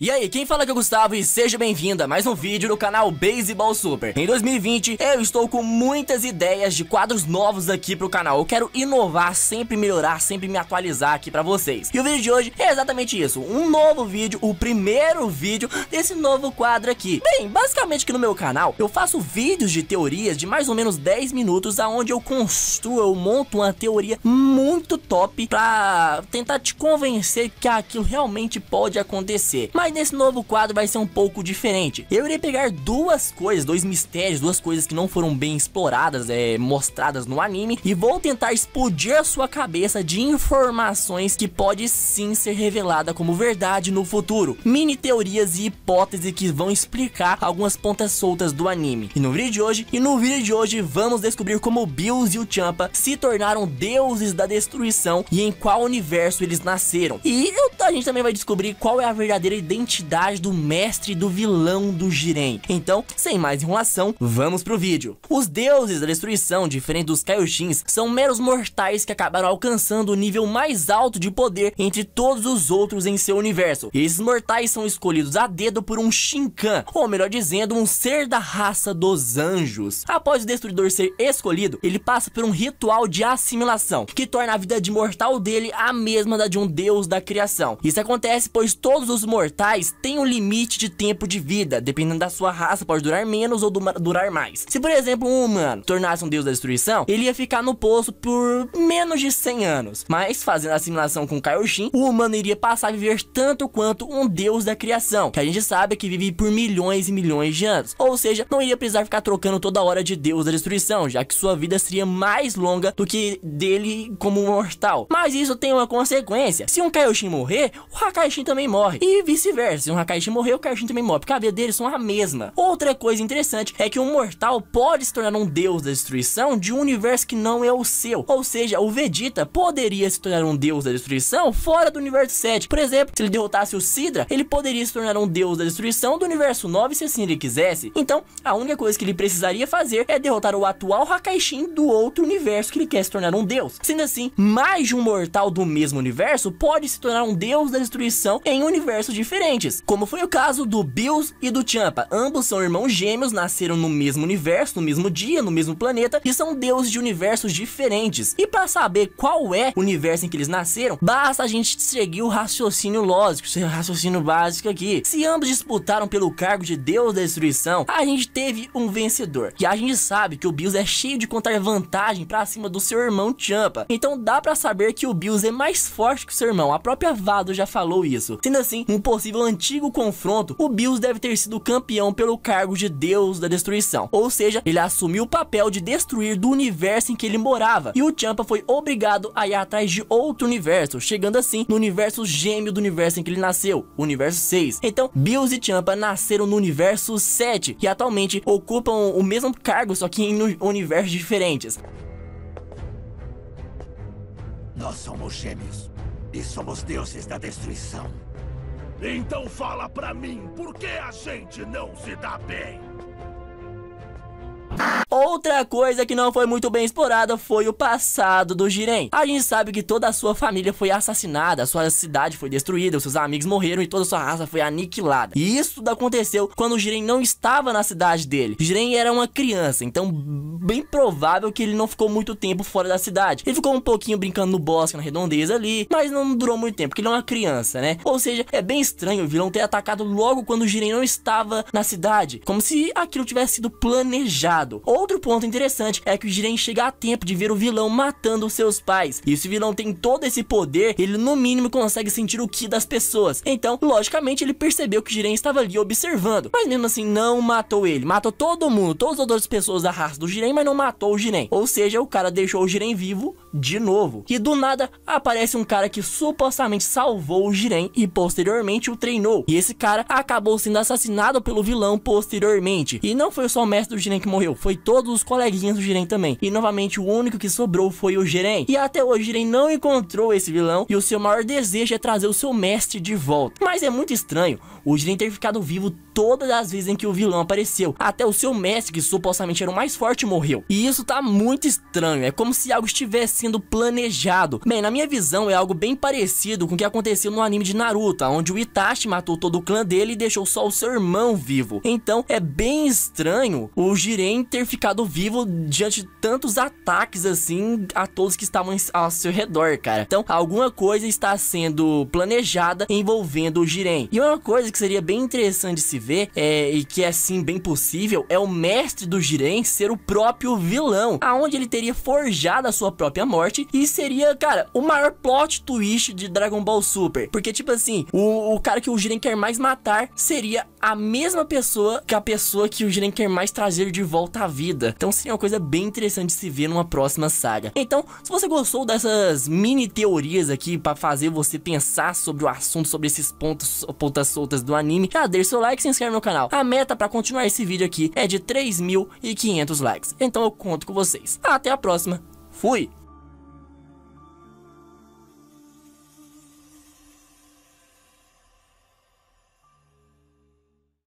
E aí, quem fala que é o Gustavo e seja bem-vindo a mais um vídeo no canal Baseball Super. Em 2020, eu estou com muitas ideias de quadros novos aqui pro canal. Eu quero inovar, sempre melhorar, sempre me atualizar aqui pra vocês. E o vídeo de hoje é exatamente isso, um novo vídeo, o primeiro vídeo desse novo quadro aqui. Bem, basicamente aqui no meu canal, eu faço vídeos de teorias de mais ou menos 10 minutos, aonde eu construo, eu monto uma teoria muito top pra tentar te convencer que aquilo realmente pode acontecer. Mas mas nesse novo quadro vai ser um pouco diferente. Eu irei pegar duas coisas, dois mistérios, duas coisas que não foram bem exploradas, é, mostradas no anime, e vou tentar explodir a sua cabeça de informações que pode sim ser revelada como verdade no futuro. Mini teorias e hipóteses que vão explicar algumas pontas soltas do anime. E no vídeo de hoje, e no vídeo de hoje vamos descobrir como Bills e o Champa se tornaram deuses da destruição e em qual universo eles nasceram. E eu, a gente também vai descobrir qual é a verdadeira ideia identidade do mestre do vilão do Jiren. Então, sem mais enrolação, vamos pro vídeo. Os deuses da destruição, diferente dos Kaioshins, são meros mortais que acabaram alcançando o nível mais alto de poder entre todos os outros em seu universo. E esses mortais são escolhidos a dedo por um Shinkan, ou melhor dizendo, um ser da raça dos anjos. Após o destruidor ser escolhido, ele passa por um ritual de assimilação, que torna a vida de mortal dele a mesma da de um deus da criação. Isso acontece pois todos os mortais tem têm um limite de tempo de vida, dependendo da sua raça, pode durar menos ou durar mais. Se, por exemplo, um humano tornasse um deus da destruição, ele ia ficar no poço por menos de 100 anos. Mas, fazendo a assimilação com Kaioshin, o humano iria passar a viver tanto quanto um deus da criação, que a gente sabe que vive por milhões e milhões de anos. Ou seja, não iria precisar ficar trocando toda hora de deus da destruição, já que sua vida seria mais longa do que dele como mortal. Mas isso tem uma consequência. Se um Kaioshin morrer, o Hakaioshin também morre. E vice vice-versa. Se um Hakaishi morrer, o Kaishin também morre, porque a vida deles são a mesma. Outra coisa interessante é que um mortal pode se tornar um deus da destruição de um universo que não é o seu. Ou seja, o Vegeta poderia se tornar um deus da destruição fora do universo 7. Por exemplo, se ele derrotasse o Sidra, ele poderia se tornar um deus da destruição do universo 9 se assim ele quisesse. Então, a única coisa que ele precisaria fazer é derrotar o atual Hakaishin do outro universo que ele quer se tornar um deus. Sendo assim, mais de um mortal do mesmo universo pode se tornar um deus da destruição em um universo diferente diferentes, como foi o caso do Bills e do Champa. Ambos são irmãos gêmeos, nasceram no mesmo universo, no mesmo dia, no mesmo planeta e são deuses de universos diferentes. E para saber qual é o universo em que eles nasceram, basta a gente seguir o raciocínio lógico, o raciocínio básico aqui. Se ambos disputaram pelo cargo de deus da destruição, a gente teve um vencedor. E a gente sabe que o Bills é cheio de contar vantagem para cima do seu irmão Champa. Então dá para saber que o Bills é mais forte que o seu irmão. A própria Vado já falou isso. Sendo assim, um possível antigo confronto, o Bills deve ter sido campeão pelo cargo de Deus da Destruição. Ou seja, ele assumiu o papel de destruir do universo em que ele morava. E o Champa foi obrigado a ir atrás de outro universo, chegando assim no universo gêmeo do universo em que ele nasceu, o universo 6. Então, Bills e Champa nasceram no universo 7 e atualmente ocupam o mesmo cargo, só que em universos diferentes. Nós somos gêmeos e somos deuses da destruição. Então fala pra mim, por que a gente não se dá bem? outra coisa que não foi muito bem explorada foi o passado do Jiren. A gente sabe que toda a sua família foi assassinada, a sua cidade foi destruída, seus amigos morreram e toda a sua raça foi aniquilada. E isso tudo aconteceu quando o Jiren não estava na cidade dele. Jiren era uma criança, então bem provável que ele não ficou muito tempo fora da cidade. Ele ficou um pouquinho brincando no bosque, na redondeza ali, mas não durou muito tempo, porque ele é uma criança, né? Ou seja, é bem estranho o vilão ter atacado logo quando o Jiren não estava na cidade, como se aquilo tivesse sido planejado. Outra Outro ponto interessante é que o Jiren chega a tempo de ver o vilão matando os seus pais. E se o vilão tem todo esse poder, ele no mínimo consegue sentir o ki das pessoas. Então, logicamente, ele percebeu que o Jiren estava ali observando. Mas mesmo assim, não matou ele. Matou todo mundo, todas as outras pessoas da raça do Jiren, mas não matou o Jiren. Ou seja, o cara deixou o Jiren vivo de novo. E do nada, aparece um cara que supostamente salvou o Jiren e posteriormente o treinou. E esse cara acabou sendo assassinado pelo vilão posteriormente. E não foi só o mestre do Jiren que morreu, foi todo todos os coleguinhas do Jiren também. E novamente o único que sobrou foi o Jiren. E até hoje o Jiren não encontrou esse vilão e o seu maior desejo é trazer o seu mestre de volta. Mas é muito estranho o Jiren ter ficado vivo todas as vezes em que o vilão apareceu. Até o seu mestre, que supostamente era o mais forte, morreu. E isso tá muito estranho, é como se algo estivesse sendo planejado. Bem, na minha visão é algo bem parecido com o que aconteceu no anime de Naruto, onde o Itachi matou todo o clã dele e deixou só o seu irmão vivo. Então é bem estranho o Jiren ter ficado vivo diante de tantos ataques assim a todos que estavam ao seu redor, cara. Então alguma coisa está sendo planejada envolvendo o Jiren. E uma coisa que seria bem interessante se é, e que é assim bem possível, é o mestre do Jiren ser o próprio vilão, aonde ele teria forjado a sua própria morte e seria, cara, o maior plot twist de Dragon Ball Super. Porque, tipo assim, o, o cara que o Jiren quer mais matar seria a mesma pessoa que a pessoa que o Jiren quer mais trazer de volta à vida. Então seria uma coisa bem interessante de se ver numa próxima saga. Então, se você gostou dessas mini teorias aqui para fazer você pensar sobre o assunto, sobre esses pontos, pontas soltas do anime, já deixa seu like, se inscreve no canal. A meta para continuar esse vídeo aqui é de 3.500 likes. Então eu conto com vocês. Até a próxima. Fui!